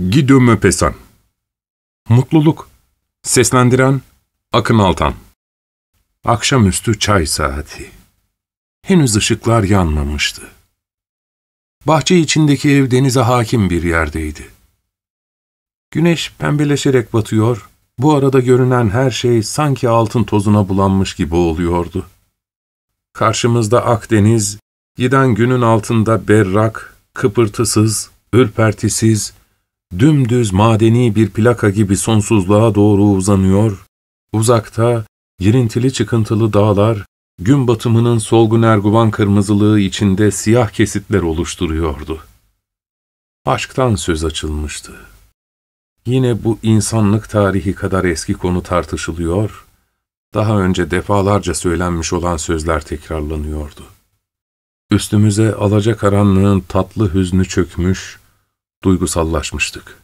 Guido Möpesan Mutluluk Seslendiren Akın Altan Akşamüstü çay saati. Henüz ışıklar yanmamıştı. Bahçe içindeki ev denize hakim bir yerdeydi. Güneş pembeleşerek batıyor, bu arada görünen her şey sanki altın tozuna bulanmış gibi oluyordu. Karşımızda Akdeniz, giden günün altında berrak, kıpırtısız, ürpertisiz, dümdüz madeni bir plaka gibi sonsuzluğa doğru uzanıyor, uzakta yirintili çıkıntılı dağlar, gün batımının solgun erguvan kırmızılığı içinde siyah kesitler oluşturuyordu. Aşktan söz açılmıştı. Yine bu insanlık tarihi kadar eski konu tartışılıyor, daha önce defalarca söylenmiş olan sözler tekrarlanıyordu. Üstümüze alacakaranlığın tatlı hüznü çökmüş, duygusallaşmıştık.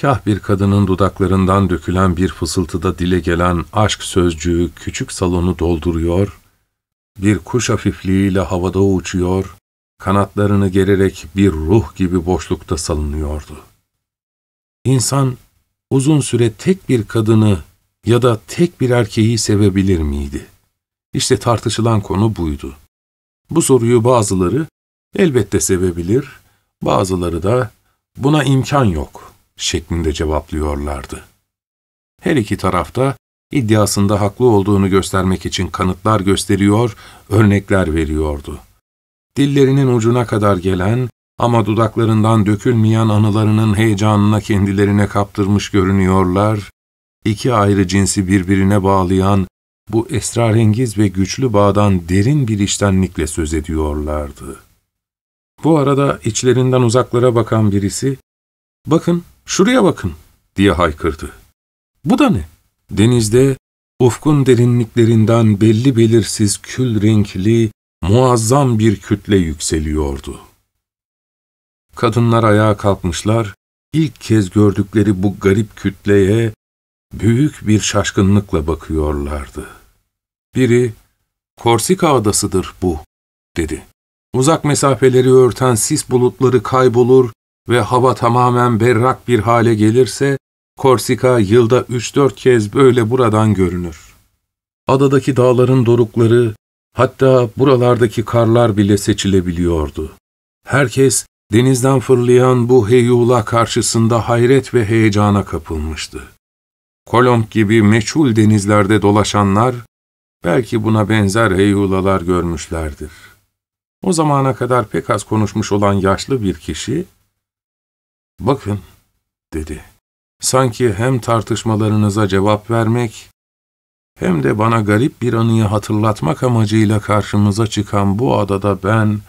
Kah bir kadının dudaklarından dökülen bir fısıltıda dile gelen aşk sözcüğü küçük salonu dolduruyor, bir kuş hafifliğiyle havada uçuyor, kanatlarını gererek bir ruh gibi boşlukta salınıyordu. İnsan uzun süre tek bir kadını ya da tek bir erkeği sevebilir miydi? İşte tartışılan konu buydu. Bu soruyu bazıları elbette sevebilir, Bazıları da buna imkan yok şeklinde cevaplıyorlardı. Her iki tarafta iddiasında haklı olduğunu göstermek için kanıtlar gösteriyor, örnekler veriyordu. Dillerinin ucuna kadar gelen ama dudaklarından dökülmeyen anılarının heyecanına kendilerine kaptırmış görünüyorlar, iki ayrı cinsi birbirine bağlayan bu esrarengiz ve güçlü bağdan derin bir iştenlikle söz ediyorlardı.'' Bu arada içlerinden uzaklara bakan birisi, ''Bakın, şuraya bakın!'' diye haykırdı. ''Bu da ne?'' Denizde, ufkun derinliklerinden belli belirsiz kül renkli, muazzam bir kütle yükseliyordu. Kadınlar ayağa kalkmışlar, ilk kez gördükleri bu garip kütleye büyük bir şaşkınlıkla bakıyorlardı. Biri, Korsika adasıdır bu, dedi. Uzak mesafeleri örten sis bulutları kaybolur ve hava tamamen berrak bir hale gelirse, Korsika yılda 3-4 kez böyle buradan görünür. Adadaki dağların dorukları, hatta buralardaki karlar bile seçilebiliyordu. Herkes denizden fırlayan bu heyula karşısında hayret ve heyecana kapılmıştı. Kolomb gibi meçhul denizlerde dolaşanlar, belki buna benzer heyulalar görmüşlerdir. O zamana kadar pek az konuşmuş olan yaşlı bir kişi, ''Bakın'' dedi. Sanki hem tartışmalarınıza cevap vermek, hem de bana garip bir anıyı hatırlatmak amacıyla karşımıza çıkan bu adada ben,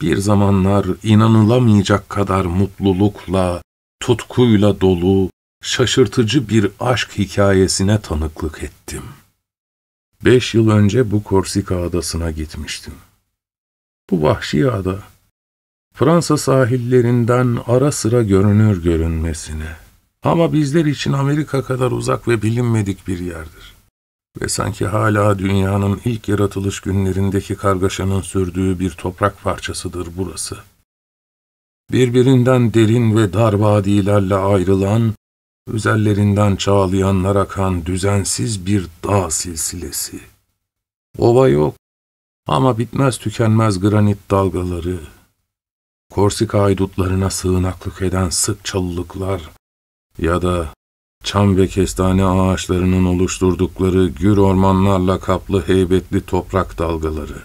bir zamanlar inanılamayacak kadar mutlulukla, tutkuyla dolu, şaşırtıcı bir aşk hikayesine tanıklık ettim. Beş yıl önce bu Korsika adasına gitmiştim. Bu vahşi ada, Fransa sahillerinden ara sıra görünür görünmesine ama bizler için Amerika kadar uzak ve bilinmedik bir yerdir. Ve sanki hala dünyanın ilk yaratılış günlerindeki kargaşanın sürdüğü bir toprak parçasıdır burası. Birbirinden derin ve dar vadilerle ayrılan, üzerlerinden çağlayanlar akan düzensiz bir dağ silsilesi. Ova yok, ama bitmez tükenmez granit dalgaları, Korsika aydutlarına sığınaklık eden sık çalılıklar ya da çam ve kestane ağaçlarının oluşturdukları gür ormanlarla kaplı heybetli toprak dalgaları.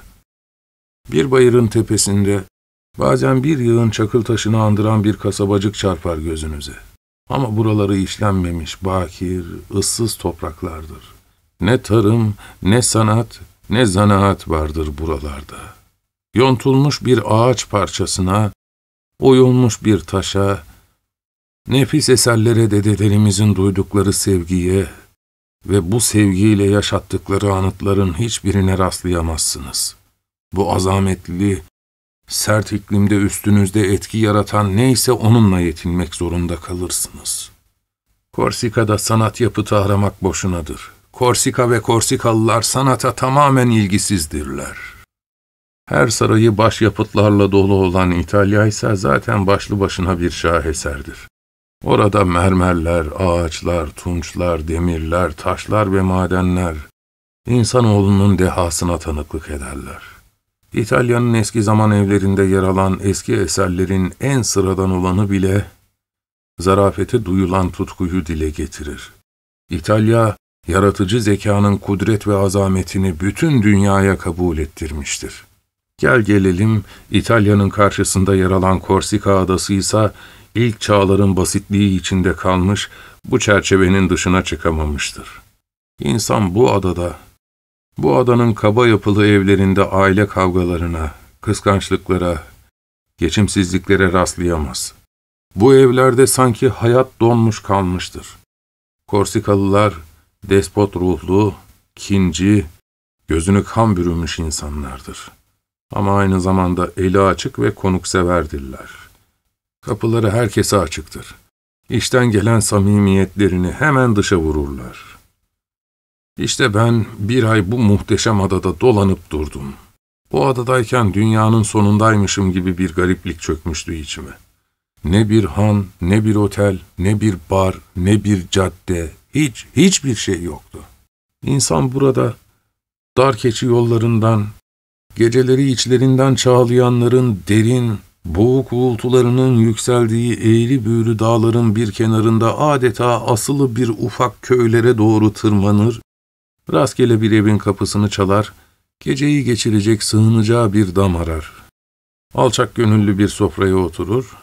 Bir bayırın tepesinde bazen bir yığın çakıl taşını andıran bir kasabacık çarpar gözünüze. Ama buraları işlenmemiş bakir, ıssız topraklardır. Ne tarım, ne sanat, ne zanaat vardır buralarda. Yontulmuş bir ağaç parçasına, oyulmuş bir taşa, nefis eserlere dedelerimizin duydukları sevgiye ve bu sevgiyle yaşattıkları anıtların hiçbirine rastlayamazsınız. Bu azametli, sert iklimde üstünüzde etki yaratan neyse onunla yetinmek zorunda kalırsınız. Korsika'da sanat yapıtı aramak boşunadır.'' Korsika ve Korsikalılar sanata tamamen ilgisizdirler. Her sarayı başyapıtlarla dolu olan İtalya ise zaten başlı başına bir şaheserdir. Orada mermerler, ağaçlar, tunçlar, demirler, taşlar ve madenler insanoğlunun dehasına tanıklık ederler. İtalya'nın eski zaman evlerinde yer alan eski eserlerin en sıradan olanı bile zarafete duyulan tutkuyu dile getirir. İtalya, yaratıcı zekanın kudret ve azametini bütün dünyaya kabul ettirmiştir. Gel gelelim İtalya'nın karşısında yer alan Korsika adası ise ilk çağların basitliği içinde kalmış, bu çerçevenin dışına çıkamamıştır. İnsan bu adada, bu adanın kaba yapılı evlerinde aile kavgalarına, kıskançlıklara, geçimsizliklere rastlayamaz. Bu evlerde sanki hayat donmuş kalmıştır. Korsikalılar despot ruhlu, kinci, gözünü kan bürümüş insanlardır. Ama aynı zamanda eli açık ve konukseverdirler. Kapıları herkese açıktır. İşten gelen samimiyetlerini hemen dışa vururlar. İşte ben bir ay bu muhteşem adada dolanıp durdum. Bu adadayken dünyanın sonundaymışım gibi bir gariplik çökmüştü içime. Ne bir han, ne bir otel, ne bir bar, ne bir cadde, hiç, hiçbir şey yoktu. İnsan burada dar keçi yollarından, geceleri içlerinden çağlayanların derin, boğuk uğultularının yükseldiği eğri büğrü dağların bir kenarında adeta asılı bir ufak köylere doğru tırmanır, rastgele bir evin kapısını çalar, geceyi geçirecek sığınacağı bir dam arar. Alçak gönüllü bir sofraya oturur,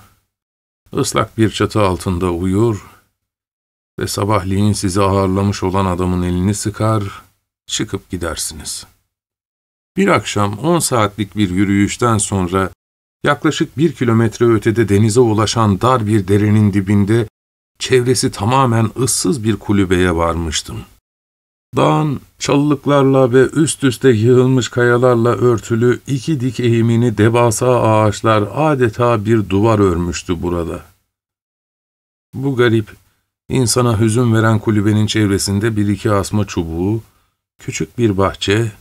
ıslak bir çatı altında uyur, ve sabahleyin sizi ağırlamış olan adamın elini sıkar, çıkıp gidersiniz. Bir akşam on saatlik bir yürüyüşten sonra yaklaşık bir kilometre ötede denize ulaşan dar bir derenin dibinde çevresi tamamen ıssız bir kulübeye varmıştım. Dağın çalılıklarla ve üst üste yığılmış kayalarla örtülü iki dik eğimini devasa ağaçlar adeta bir duvar örmüştü burada. Bu garip İnsana hüzün veren kulübenin çevresinde bir iki asma çubuğu, küçük bir bahçe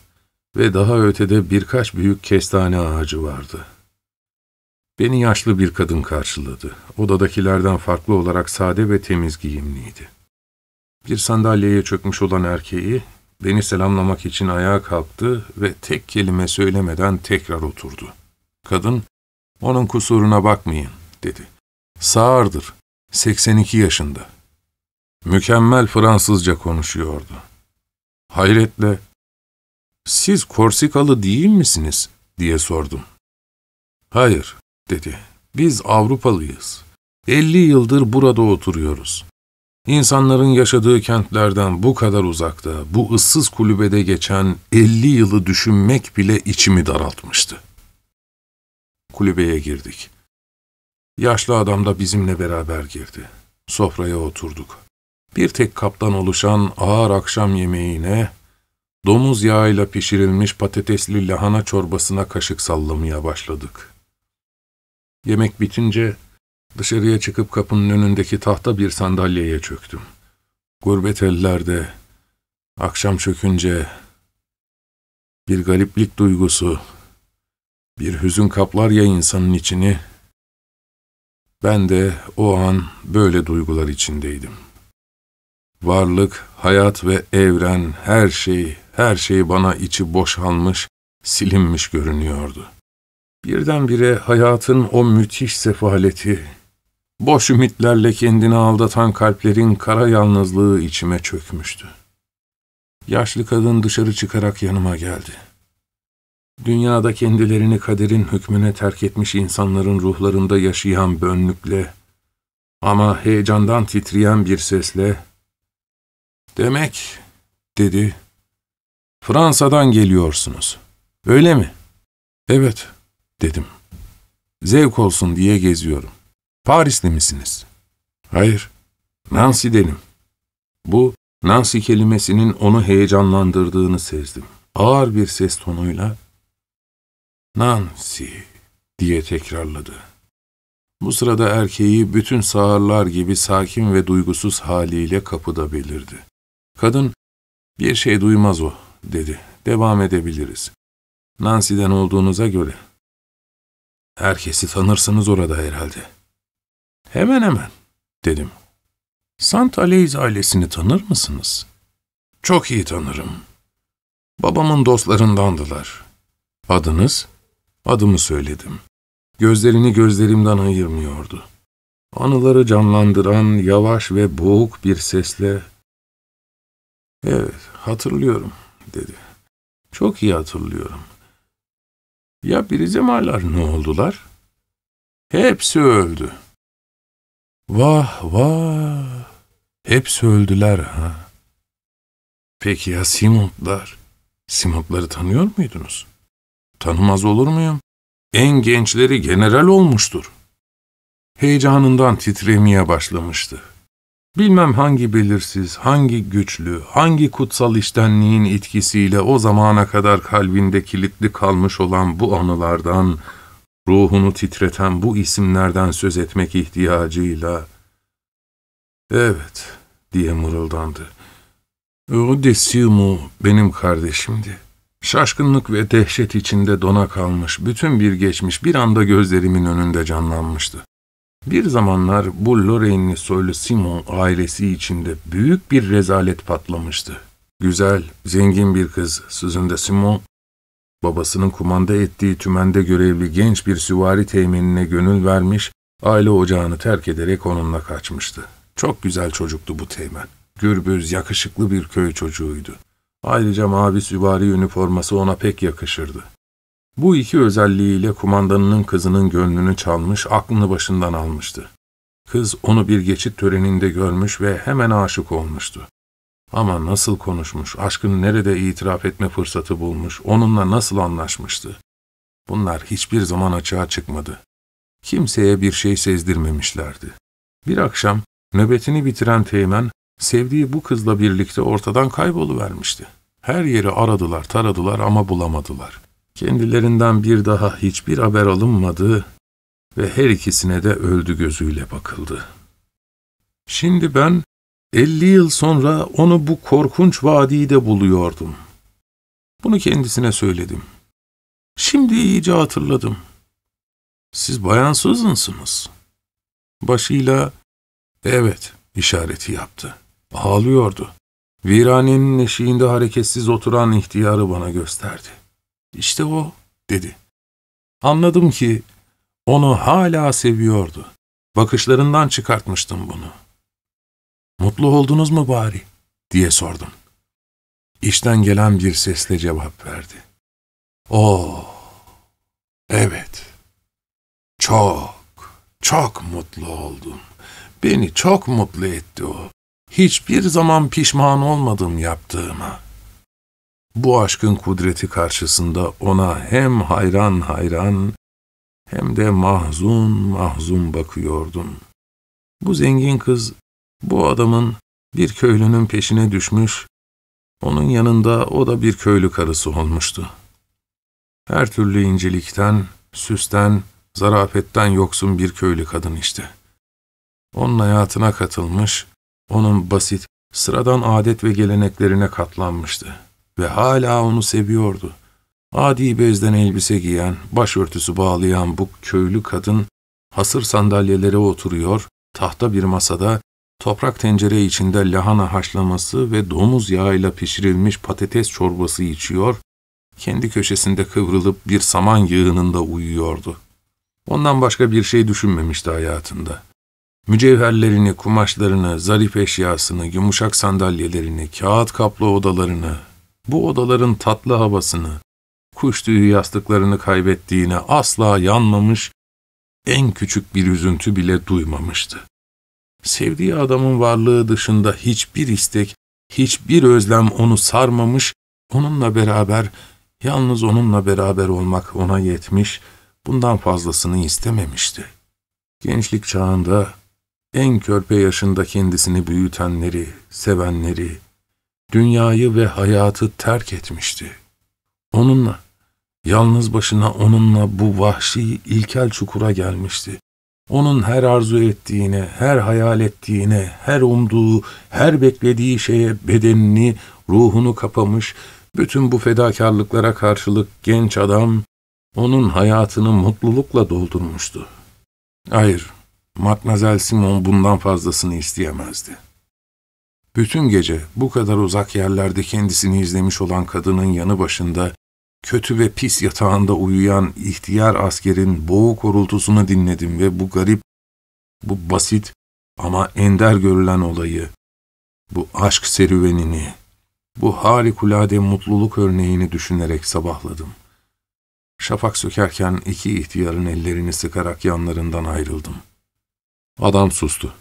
ve daha ötede birkaç büyük kestane ağacı vardı. Beni yaşlı bir kadın karşıladı. Odadakilerden farklı olarak sade ve temiz giyimliydi. Bir sandalyeye çökmüş olan erkeği, beni selamlamak için ayağa kalktı ve tek kelime söylemeden tekrar oturdu. Kadın, ''Onun kusuruna bakmayın.'' dedi. ''Sağırdır, 82 yaşında.'' mükemmel Fransızca konuşuyordu. Hayretle, ''Siz Korsikalı değil misiniz?'' diye sordum. ''Hayır.'' dedi. ''Biz Avrupalıyız. 50 yıldır burada oturuyoruz. İnsanların yaşadığı kentlerden bu kadar uzakta, bu ıssız kulübede geçen 50 yılı düşünmek bile içimi daraltmıştı.'' Kulübeye girdik. Yaşlı adam da bizimle beraber girdi. Sofraya oturduk bir tek kaptan oluşan ağır akşam yemeğine, domuz yağıyla pişirilmiş patatesli lahana çorbasına kaşık sallamaya başladık. Yemek bitince dışarıya çıkıp kapının önündeki tahta bir sandalyeye çöktüm. Gurbet ellerde, akşam çökünce bir gariplik duygusu, bir hüzün kaplar ya insanın içini. Ben de o an böyle duygular içindeydim.'' Varlık, hayat ve evren, her şey, her şey bana içi boşalmış, silinmiş görünüyordu. Birdenbire hayatın o müthiş sefaleti, boş ümitlerle kendini aldatan kalplerin kara yalnızlığı içime çökmüştü. Yaşlı kadın dışarı çıkarak yanıma geldi. Dünyada kendilerini kaderin hükmüne terk etmiş insanların ruhlarında yaşayan bönlükle ama heyecandan titreyen bir sesle Demek, dedi, Fransa'dan geliyorsunuz. Öyle mi? Evet, dedim. Zevk olsun diye geziyorum. Parisli misiniz? Hayır, Nancy dedim. Bu Nancy kelimesinin onu heyecanlandırdığını sezdim. Ağır bir ses tonuyla Nancy diye tekrarladı. Bu sırada erkeği bütün sağırlar gibi sakin ve duygusuz haliyle kapıda belirdi. Kadın, bir şey duymaz o, dedi. Devam edebiliriz. Nancy'den olduğunuza göre. Herkesi tanırsınız orada herhalde. Hemen hemen, dedim. Sant Aleys ailesini tanır mısınız? Çok iyi tanırım. Babamın dostlarındandılar. Adınız? Adımı söyledim. Gözlerini gözlerimden ayırmıyordu. Anıları canlandıran yavaş ve boğuk bir sesle Evet, hatırlıyorum dedi. Çok iyi hatırlıyorum. Ya Prizemalar ne oldular? Hepsi öldü. Vah vah, hepsi öldüler ha. Peki ya Simondlar? Simondları tanıyor muydunuz? Tanımaz olur muyum? En gençleri general olmuştur. Heyecanından titremeye başlamıştı. Bilmem hangi belirsiz, hangi güçlü, hangi kutsal iştenliğin etkisiyle o zamana kadar kalbinde kilitli kalmış olan bu anılardan, ruhunu titreten bu isimlerden söz etmek ihtiyacıyla, ''Evet'' diye mırıldandı. ''O benim kardeşimdi. Şaşkınlık ve dehşet içinde dona kalmış, bütün bir geçmiş bir anda gözlerimin önünde canlanmıştı. Bir zamanlar bu Lorraine'li soylu Simon ailesi içinde büyük bir rezalet patlamıştı. Güzel, zengin bir kız, sözünde Simon, babasının kumanda ettiği tümende görevli genç bir süvari teminine gönül vermiş, aile ocağını terk ederek onunla kaçmıştı. Çok güzel çocuktu bu teğmen. Gürbüz, yakışıklı bir köy çocuğuydu. Ayrıca mavi süvari üniforması ona pek yakışırdı. Bu iki özelliğiyle kumandanının kızının gönlünü çalmış, aklını başından almıştı. Kız onu bir geçit töreninde görmüş ve hemen aşık olmuştu. Ama nasıl konuşmuş, aşkını nerede itiraf etme fırsatı bulmuş, onunla nasıl anlaşmıştı? Bunlar hiçbir zaman açığa çıkmadı. Kimseye bir şey sezdirmemişlerdi. Bir akşam nöbetini bitiren Teğmen, sevdiği bu kızla birlikte ortadan kayboluvermişti. Her yeri aradılar, taradılar ama bulamadılar.'' Kendilerinden bir daha hiçbir haber alınmadı ve her ikisine de öldü gözüyle bakıldı. Şimdi ben elli yıl sonra onu bu korkunç vadide buluyordum. Bunu kendisine söyledim. Şimdi iyice hatırladım. Siz bayan Susan'sınız. Başıyla evet işareti yaptı. Ağlıyordu. Viranenin eşiğinde hareketsiz oturan ihtiyarı bana gösterdi. İşte o, dedi. Anladım ki onu hala seviyordu. Bakışlarından çıkartmıştım bunu. Mutlu oldunuz mu bari? diye sordum. İşten gelen bir sesle cevap verdi. Oh evet. Çok, çok mutlu oldum. Beni çok mutlu etti o. Hiçbir zaman pişman olmadım yaptığıma.'' Bu aşkın kudreti karşısında ona hem hayran hayran hem de mahzun mahzun bakıyordum. Bu zengin kız bu adamın bir köylünün peşine düşmüş, onun yanında o da bir köylü karısı olmuştu. Her türlü incelikten, süsten, zarafetten yoksun bir köylü kadın işte. Onun hayatına katılmış, onun basit, sıradan adet ve geleneklerine katlanmıştı.'' ve hala onu seviyordu. Adi bezden elbise giyen, başörtüsü bağlayan bu köylü kadın hasır sandalyelere oturuyor, tahta bir masada toprak tencere içinde lahana haşlaması ve domuz yağıyla pişirilmiş patates çorbası içiyor, kendi köşesinde kıvrılıp bir saman yığınında uyuyordu. Ondan başka bir şey düşünmemişti hayatında. Mücevherlerini, kumaşlarını, zarif eşyasını, yumuşak sandalyelerini, kağıt kaplı odalarını, bu odaların tatlı havasını, kuş tüyü yastıklarını kaybettiğine asla yanmamış, en küçük bir üzüntü bile duymamıştı. Sevdiği adamın varlığı dışında hiçbir istek, hiçbir özlem onu sarmamış, onunla beraber, yalnız onunla beraber olmak ona yetmiş, bundan fazlasını istememişti. Gençlik çağında en körpe yaşında kendisini büyütenleri, sevenleri, dünyayı ve hayatı terk etmişti. Onunla, yalnız başına onunla bu vahşi ilkel çukura gelmişti. Onun her arzu ettiğine, her hayal ettiğine, her umduğu, her beklediği şeye bedenini, ruhunu kapamış, bütün bu fedakarlıklara karşılık genç adam, onun hayatını mutlulukla doldurmuştu. Hayır, Matmazel Simon bundan fazlasını isteyemezdi.'' Bütün gece bu kadar uzak yerlerde kendisini izlemiş olan kadının yanı başında, kötü ve pis yatağında uyuyan ihtiyar askerin boğuk horultusunu dinledim ve bu garip, bu basit ama ender görülen olayı, bu aşk serüvenini, bu harikulade mutluluk örneğini düşünerek sabahladım. Şafak sökerken iki ihtiyarın ellerini sıkarak yanlarından ayrıldım. Adam sustu.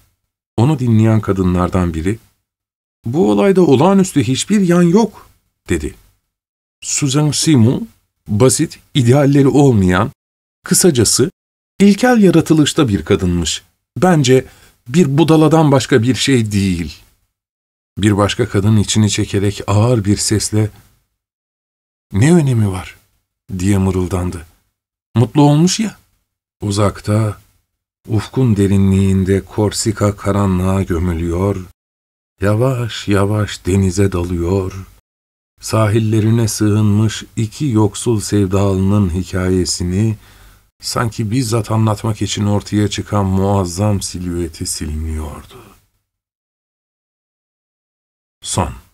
Onu dinleyen kadınlardan biri, bu olayda olağanüstü hiçbir yan yok, dedi. Susan Simon, basit, idealleri olmayan, kısacası ilkel yaratılışta bir kadınmış. Bence bir budaladan başka bir şey değil. Bir başka kadın içini çekerek ağır bir sesle ''Ne önemi var?'' diye mırıldandı. ''Mutlu olmuş ya.'' Uzakta, ufkun derinliğinde Korsika karanlığa gömülüyor, yavaş yavaş denize dalıyor, sahillerine sığınmış iki yoksul sevdalının hikayesini sanki bizzat anlatmak için ortaya çıkan muazzam silüeti silmiyordu. Son